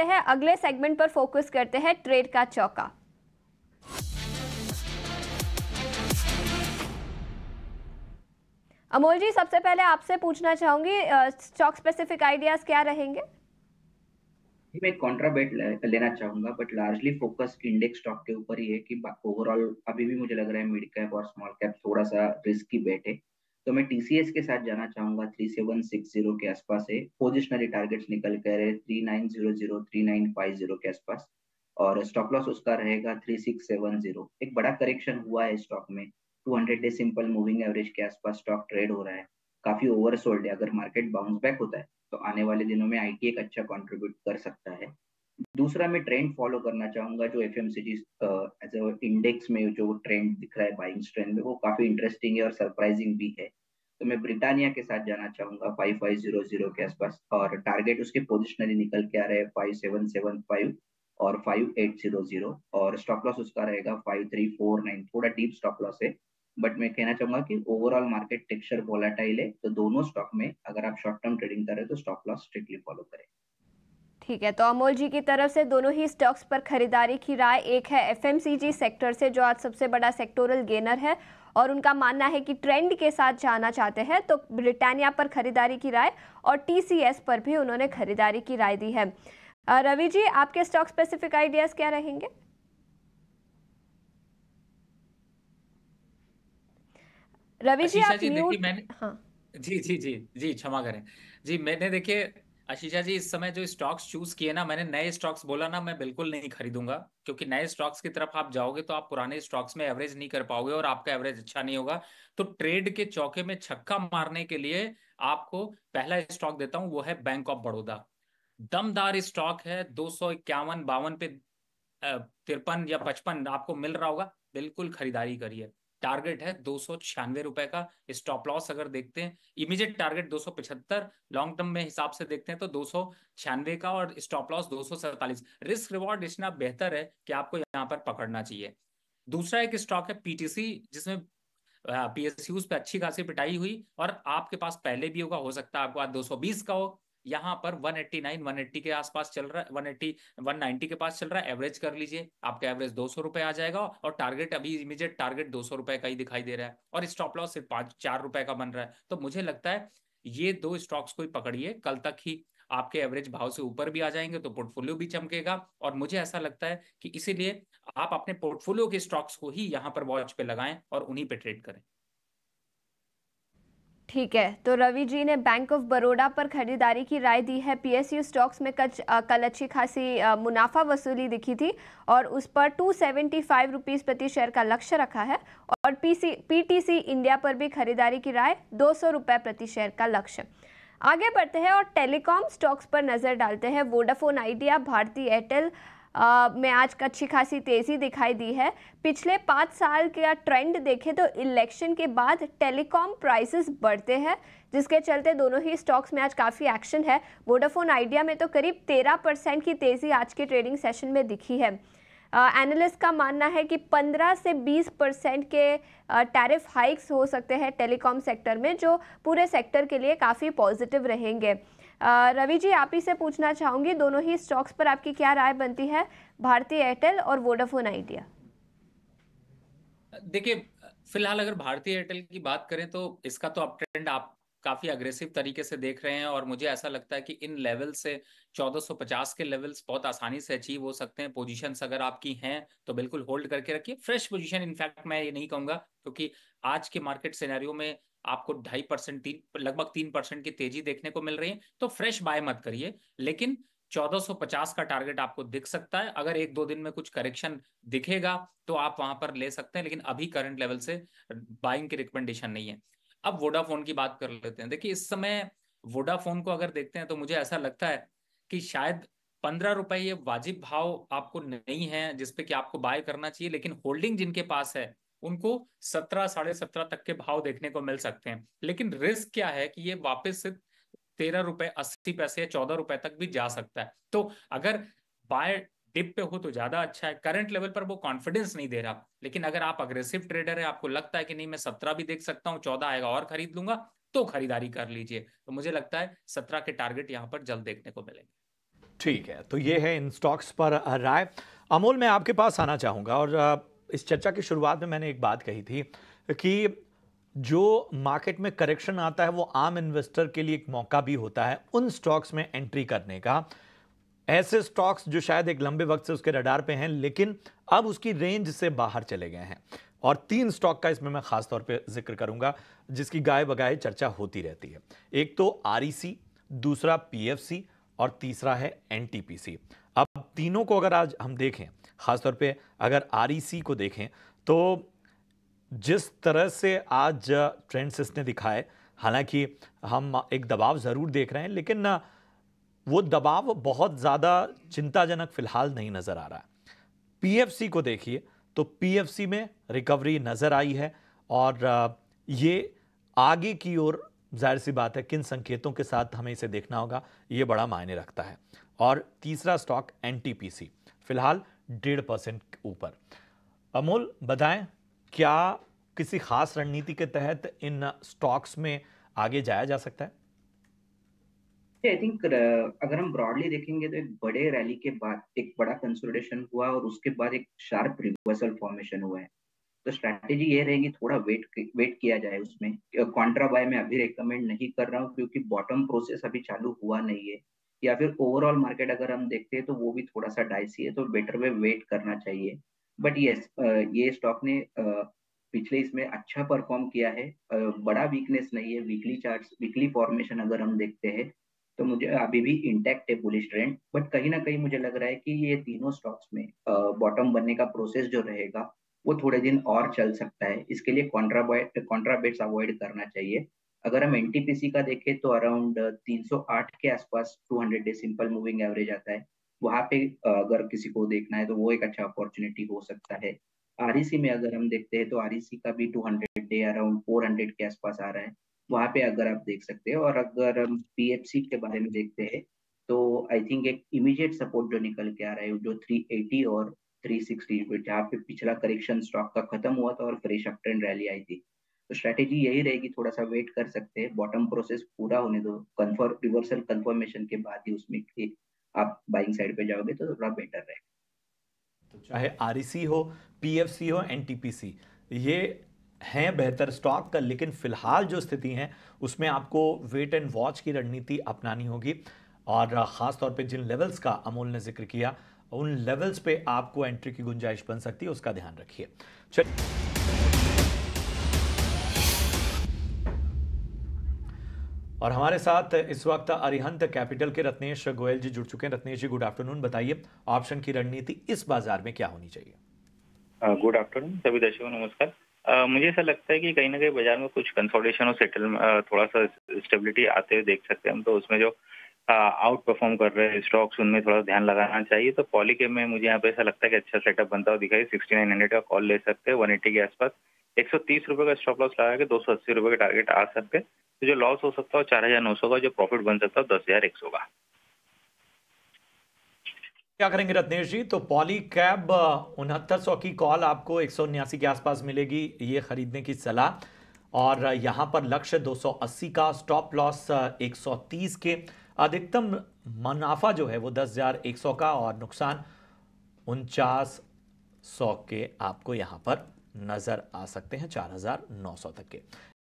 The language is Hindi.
देखते हैं अगले सेगमेंट पर फोकस करते हैं ट्रेड का चौका अमोल जी सबसे पहले आपसे पूछना चाहूंगी स्टॉक स्पेसिफिक आइडियाज क्या रहेंगे मैं कॉन्ट्रा बेट लेना चाहूंगा but largely focus index stock के ऊपर ही है कि ओवरऑल अभी भी मुझे लग रहा है मिड कैप और स्मॉल कैप थोड़ा सा रिस्की बेट है तो मैं टीसीएस के साथ जाना चाहूंगा थ्री सेवन सिक्स जीरो के आसपास है पोजिशनरी टारगेट्स निकल कर फाइव जीरो के आसपास और स्टॉप लॉस उसका रहेगा थ्री सिक्स सेवन जीरो एक बड़ा करेक्शन हुआ है स्टॉक में two hundred day simple moving average के आसपास स्टॉक ट्रेड हो रहा है काफी ओवरसोल्ड है अगर मार्केट बाउंस बैक होता है तो आने वाले दिनों में आईटी एक अच्छा कंट्रीब्यूट कर सकता है दूसरा मैं ट्रेंड फॉलो करना चाहूंगा जो एफ एम एज इंडेक्स में जो ट्रेंड दिख रहा है बाइंग ट्रेंड में वो काफी इंटरेस्टिंग है और सरप्राइजिंग भी है तो मैं ब्रिटानिया के साथ जाना चाहूंगा फाइव फाइव जीरो जीरो के आसपास और टारगेट उसके पोजिशनली निकल के आ रहे हैं फाइव सेवन सेवन फाइव और फाइव एट जीरो जीरो और स्टॉप लॉस उसका रहेगा फाइव थ्री फोर नाइन थोड़ा डीप स्टॉप लॉस है बट मैं कहना चाहूंगा कि ओवरऑल मार्केट टेक्सचर वोलाटाइल है तो दोनों स्टॉक में अगर आप शॉर्ट टर्म ट्रेडिंग कर रहे हो तो स्टॉप लॉस स्ट्रिक्टली फॉलो करें ठीक है तो अमोल जी की तरफ से दोनों ही स्टॉक्स पर खरीदारी की राय एक है एफएमसीजी सेक्टर से जो आज सबसे बड़ा सेक्टोरल गेनर है और उनका मानना है कि ट्रेंड के साथ जाना चाहते हैं तो ब्रिटानिया पर खरीदारी की राय और टीसीएस पर भी उन्होंने खरीदारी की राय दी है रवि जी आपके स्टॉक स्पेसिफिक आइडियाज़ क्या रहेंगे रवि जी आप जी, मैंने हाँ जी जी जी जी क्षमा करें जी मैंने देखिए आशीषा जी इस समय जो स्टॉक्स चूज किए ना मैंने नए स्टॉक्स बोला ना मैं बिल्कुल नहीं खरीदूंगा क्योंकि नए स्टॉक्स की तरफ आप जाओगे तो आप पुराने स्टॉक्स में एवरेज नहीं कर पाओगे और आपका एवरेज अच्छा नहीं होगा तो ट्रेड के चौके में छक्का मारने के लिए आपको पहला स्टॉक देता हूँ वो है बैंक ऑफ बड़ौदा दमदार स्टॉक है दो सौ इक्यावन बावन पे तिरपन या पचपन आपको मिल रहा होगा बिल्कुल खरीदारी करिए टारगेट है दो सौ छियानवे रुपए का स्टॉप लॉस अगर देखते हैं इमीडिएट टारगेट दो सौ पिछहत्तर लॉन्ग टर्म में हिसाब से देखते हैं तो दो सौ छियानवे का और स्टॉप लॉस दो सौ सैतालीस रिस्क रिवॉर्ड इतना बेहतर है कि आपको यहाँ पर पकड़ना चाहिए दूसरा एक स्टॉक है पीटीसी जिसमें पीएसयूज पे अच्छी खासी पिटाई हुई और आपके पास पहले भी होगा हो सकता है आपको आज 220 का हो यहाँ पर 189 180 के आसपास चल रहा है 180 190 के पास चल रहा है एवरेज कर लीजिए आपका एवरेज दो सौ रुपए आ जाएगा और टारगेट अभी इमीजिएट टारगेट दो सौ रुपए का ही दिखाई दे रहा है और स्टॉप लॉस सिर्फ पांच चार रुपए का बन रहा है तो मुझे लगता है ये दो स्टॉक्स को ही पकड़िए कल तक ही आपके एवरेज भाव से ऊपर भी आ जाएंगे तो पोर्टफोलियो भी चमकेगा और मुझे ऐसा लगता है कि इसीलिए आप अपने पोर्टफोलियो के स्टॉक्स को ही यहाँ पर वॉच पे लगाएं और उन्हीं पे ट्रेड करें ठीक है तो रवि जी ने बैंक ऑफ बड़ोडा पर खरीदारी की राय दी है पीएसयू स्टॉक्स में कच, आ, कल अच्छी खासी आ, मुनाफा वसूली दिखी थी और उस पर टू सेवेंटी फाइव रुपीज़ प्रति शेयर का लक्ष्य रखा है और पीसी पीटीसी इंडिया पर भी खरीदारी की राय दो सौ रुपये प्रति शेयर का लक्ष्य आगे बढ़ते हैं और टेलीकॉम स्टॉक्स पर नज़र डालते हैं वोडाफोन आइडिया भारतीय एयरटेल में आज अच्छी खासी तेज़ी दिखाई दी है पिछले पाँच साल का ट्रेंड देखें तो इलेक्शन के बाद टेलीकॉम प्राइसेस बढ़ते हैं जिसके चलते दोनों ही स्टॉक्स में आज काफ़ी एक्शन है वोडाफोन आइडिया में तो करीब तेरह परसेंट की तेज़ी आज के ट्रेडिंग सेशन में दिखी है एनालिस्ट का मानना है कि 15 से 20 परसेंट के टैरिफ हाइक्स हो सकते हैं टेलीकॉम सेक्टर में जो पूरे सेक्टर के लिए काफ़ी पॉजिटिव रहेंगे रवि जी आप ही से पूछना चाहूंगी दोनों ही स्टॉक्स पर आपकी क्या राय बनती है भारतीय एयरटेल और वोडाफोन आइडिया देखिए फिलहाल अगर भारतीय एयरटेल की बात करें तो इसका तो अप ट्रेंड आप काफी अग्रेसिव तरीके से देख रहे हैं और मुझे ऐसा लगता है कि इन लेवल से 1450 के लेवल्स बहुत आसानी से अचीव हो सकते हैं पोजीशन अगर आपकी हैं तो बिल्कुल होल्ड करके रखिए फ्रेश पोजीशन इनफैक्ट मैं ये नहीं कहूंगा क्योंकि आज के मार्केट सिनेरियो में आपको ढाई परसेंट तीन लगभग तीन परसेंट की तेजी देखने को मिल रही है तो फ्रेश बाय मत करिए लेकिन 1450 का टारगेट आपको दिख सकता है अगर एक दो दिन में कुछ करेक्शन दिखेगा तो आप वहां पर ले सकते हैं लेकिन अभी करंट लेवल से बाइंग की रिकमेंडेशन नहीं है अब वोडाफोन की बात कर लेते हैं देखिए इस समय वोडाफोन को अगर देखते हैं तो मुझे ऐसा लगता है कि शायद पंद्रह रुपए ये वाजिब भाव आपको नहीं है जिसपे कि आपको बाय करना चाहिए लेकिन होल्डिंग जिनके पास है उनको सत्रह साढ़े सत्रह तक के भाव देखने को मिल सकते हैं लेकिन रिस्क क्या है कि ये वापस से तेरह रुपए अस्सी पैसे या चौदह रुपए तक भी जा सकता है तो अगर बाय डिप पे हो तो ज्यादा अच्छा है करंट लेवल पर वो कॉन्फिडेंस नहीं दे रहा लेकिन अगर आप अग्रेसिव ट्रेडर है आपको लगता है कि नहीं मैं सत्रह भी देख सकता हूँ चौदह आएगा और खरीद लूंगा तो खरीदारी कर लीजिए तो मुझे लगता है सत्रह के टारगेट यहाँ पर जल्द देखने को मिलेंगे ठीक है तो ये है इन स्टॉक्स पर राय अमोल मैं आपके पास आना चाहूंगा और इस चर्चा की शुरुआत में मैंने एक बात कही थी कि जो मार्केट में करेक्शन आता है वो आम इन्वेस्टर के लिए एक मौका भी होता है उन स्टॉक्स में एंट्री करने का ऐसे स्टॉक्स जो शायद एक लंबे वक्त से उसके रडार पे हैं लेकिन अब उसकी रेंज से बाहर चले गए हैं और तीन स्टॉक का इसमें मैं खास तौर पे जिक्र करूंगा जिसकी गाय बगाए चर्चा होती रहती है एक तो आर दूसरा पी और तीसरा है एन अब तीनों को अगर आज हम देखें ख़ासतौर पे अगर आर e को देखें तो जिस तरह से आज ट्रेंड्स इसने दिखाए हालांकि हम एक दबाव ज़रूर देख रहे हैं लेकिन वो दबाव बहुत ज़्यादा चिंताजनक फ़िलहाल नहीं नज़र आ रहा पीएफसी को देखिए तो पी में रिकवरी नज़र आई है और ये आगे की ओर जाहिर सी बात है किन संकेतों के साथ हमें इसे देखना होगा ये बड़ा मायने रखता है और तीसरा स्टॉक एन फिलहाल डेढ़ परसेंट ऊपर अमोल बताएं क्या किसी खास रणनीति के तहत इन स्टॉक्स में आगे जाया जा सकता है आई yeah, थिंक uh, अगर हम ब्रॉडली देखेंगे तो एक बड़े रैली के बाद एक बड़ा कंसोलिडेशन हुआ और उसके बाद एक शार्प रिवर्सल फॉर्मेशन हुआ है तो स्ट्रैटेजी ये रहेगी थोड़ा वेट वेट किया जाए उसमें कॉन्ट्रा uh, बाय मैं अभी रेकमेंड नहीं कर रहा हूँ क्योंकि बॉटम प्रोसेस अभी चालू हुआ नहीं है या फिर ओवरऑल मार्केट अगर हम देखते हैं तो वो भी थोड़ा सा डाइसी है तो बेटर वे वेट करना चाहिए बट यस ये स्टॉक ने पिछले इसमें अच्छा परफॉर्म किया है बड़ा वीकनेस नहीं है वीकली चार्ट वीकली फॉर्मेशन अगर हम देखते हैं तो मुझे अभी भी इंटैक्ट है बुलिश ट्रेंड बट कहीं ना कहीं मुझे लग रहा है कि ये तीनों स्टॉक्स में बॉटम बनने का प्रोसेस जो रहेगा वो थोड़े दिन और चल सकता है इसके लिए कॉन्ट्राबेट्स अवॉइड करना चाहिए अगर हम एनटीपीसी का देखें तो अराउंड 308 uh, के आसपास 200 डे सिंपल मूविंग एवरेज आता है वहां पे uh, अगर किसी को देखना है तो वो एक अच्छा अपॉर्चुनिटी हो सकता है आरईसी e में अगर हम देखते हैं तो आरईसी e का भी 200 डे अराउंड 400 के आसपास आ रहा है वहां पे अगर आप देख सकते हैं और अगर हम पीएफसी के बारे में देखते हैं तो आई थिंक एक इमीडिएट सपोर्ट जो निकल के आ रहा है जो 380 और 360 जहाँ पे पिछला करेक्शन स्टॉक का खत्म हुआ था और फ्रेश अप ट्रेंड रैली आई थी तो स्ट्रैटेजी यही रहेगी थोड़ा सा वेट कर सकते हैं बॉटम प्रोसेस पूरा होने दो कंफर्म रिवर्सल कंफर्मेशन के बाद ही उसमें आप बाइंग साइड पे जाओगे तो थोड़ा बेटर रहेगा तो चाहे आर e हो पी हो एन ये हैं बेहतर स्टॉक का लेकिन फिलहाल जो स्थिति है उसमें आपको वेट एंड वॉच की रणनीति अपनानी होगी और ख़ास तौर पे जिन लेवल्स का अमोल ने जिक्र किया उन लेवल्स पे आपको एंट्री की गुंजाइश बन सकती है उसका ध्यान रखिए चलिए और हमारे साथ इस वक्त अरिहंत कैपिटल के रत्नेश गोयल जी जुड़ चुके हैं रत्नेश जी गुड आफ्टरनून बताइए ऑप्शन की रणनीति इस बाजार में क्या होनी चाहिए गुड आफ्टरनून सभी दर्शकों नमस्कार मुझे ऐसा लगता है कि कहीं ना कहीं बाजार में कुछ कंसोलिडेशन और सेटल थोड़ा सा स्टेबिलिटी आते हुए देख सकते हैं हम तो उसमें जो आउट परफॉर्म कर रहे हैं स्टॉक्स उनमें थोड़ा ध्यान लगाना चाहिए तो पॉलीकेम में मुझे यहाँ पे ऐसा लगता है कि अच्छा सेटअप बनता हुआ दिखाई सिक्सटी नाइन हंड्रेड का कॉल ले सकते हैं वन के आसपास एक सौ तीस रुपए का स्टॉप लॉस लगा के दो सौ अस्सी रुपए का टारगेट आ सकते तो जो लॉस हो सकता है चार हजार नौ सौ का जो प्रॉफिट बन सकता है दस हजार एक सौ का क्या करेंगे रत्नेश जी तो पॉली कैब उनहत्तर सौ की कॉल आपको एक सौ उन्यासी के आसपास मिलेगी ये खरीदने की सलाह और यहाँ पर लक्ष्य 280 का स्टॉप लॉस 130 के अधिकतम मुनाफा जो है वो 10,100 का और नुकसान उनचास सौ के आपको यहाँ पर नज़र आ सकते हैं सौ तक के